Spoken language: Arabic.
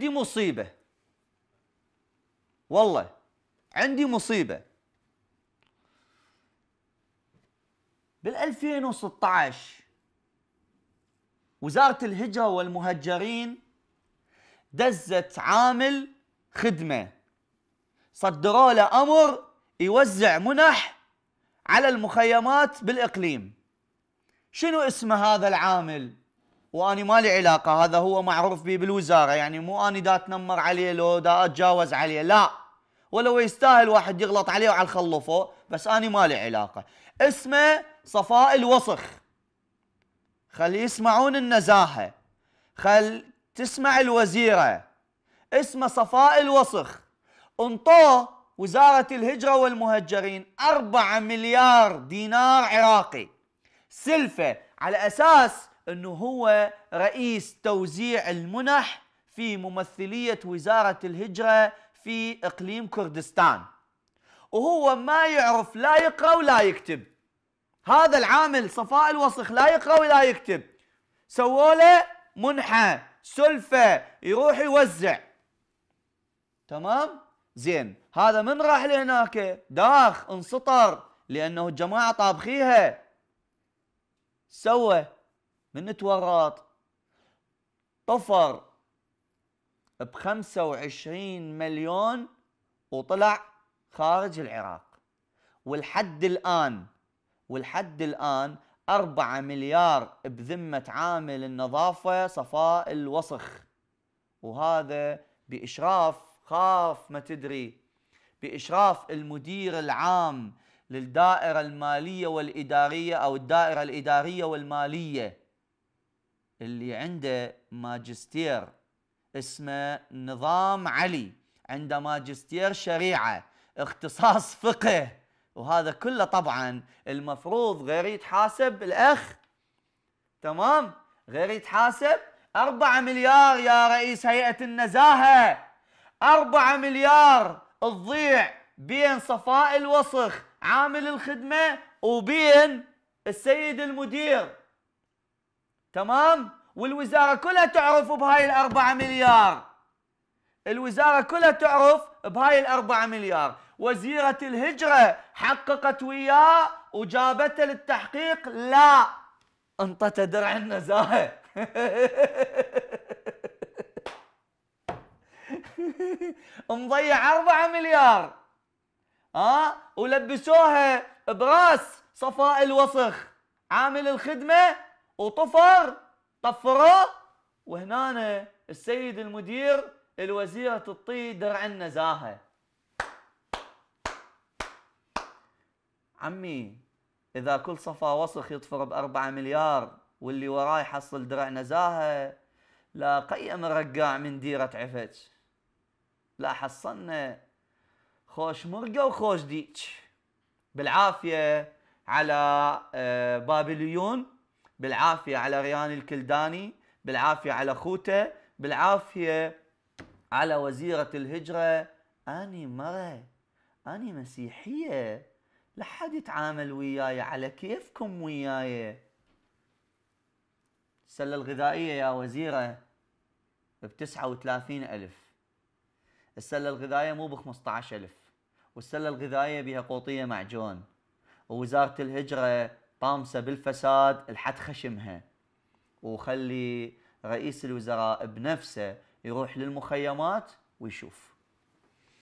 عندي مصيبة والله عندي مصيبة بال 2016 وزارة الهجرة والمهجرين دزت عامل خدمة صدروا له أمر يوزع منح على المخيمات بالإقليم شنو اسم هذا العامل؟ واني ما لي علاقه هذا هو معروف به بالوزاره يعني مو اني دا اتنمر عليه لو دا اتجاوز عليه لا ولو يستاهل واحد يغلط عليه وعلى خلفه بس اني ما لي علاقه اسمه صفاء الوسخ خلي يسمعون النزاهه خل تسمع الوزيره اسمه صفاء الوسخ انطوه وزاره الهجره والمهجرين 4 مليار دينار عراقي سلفه على اساس انه هو رئيس توزيع المنح في ممثليه وزاره الهجره في اقليم كردستان وهو ما يعرف لا يقرا ولا يكتب هذا العامل صفاء الوصخ لا يقرا ولا يكتب سووا له منحه سلفه يروح يوزع تمام زين هذا من راح لهناك داخ انسطر لانه الجماعه طابخيها سوى من تورط طفر ب 25 مليون وطلع خارج العراق والحد الآن والحد الآن 4 مليار بذمة عامل النظافة صفاء الوسخ وهذا بإشراف خاف ما تدري بإشراف المدير العام للدائرة المالية والإدارية أو الدائرة الإدارية والمالية اللي عنده ماجستير اسمه نظام علي عنده ماجستير شريعه اختصاص فقه وهذا كله طبعا المفروض غير يتحاسب الاخ تمام غير يتحاسب 4 مليار يا رئيس هيئه النزاهه 4 مليار تضيع بين صفاء الوسخ عامل الخدمه وبين السيد المدير تمام والوزاره كلها تعرف بهاي الأربعة مليار الوزاره كلها تعرف بهاي الأربعة مليار وزيره الهجره حققت وياه وجابته للتحقيق لا انطت درع النزاهه مضيع 4 مليار ها أه؟ ولبسوها براس صفاء الوسخ عامل الخدمه وطفر طفروه وهنا السيد المدير الوزيرة تعطيه درع النزاهة عمي إذا كل صفا وسخ يطفر 4 مليار واللي وراه يحصل درع نزاهة لا قيم الرقاع من ديرة عفج لا حصلنا خوش مرقة وخوش ديك بالعافية على آه، بابليون بالعافية على ريان الكلداني بالعافية على خوته بالعافية على وزيرة الهجرة أني مرة أني مسيحية لحد يتعامل وياي على كيفكم وياي السلة الغذائية يا وزيرة بتسعة وثلاثين ألف السلة الغذائية مو بخمسة 15 ألف والسلة الغذائية بها قوطية معجون ووزارة الهجرة طامسه بالفساد لحد خشمها وخلي رئيس الوزراء بنفسه يروح للمخيمات ويشوف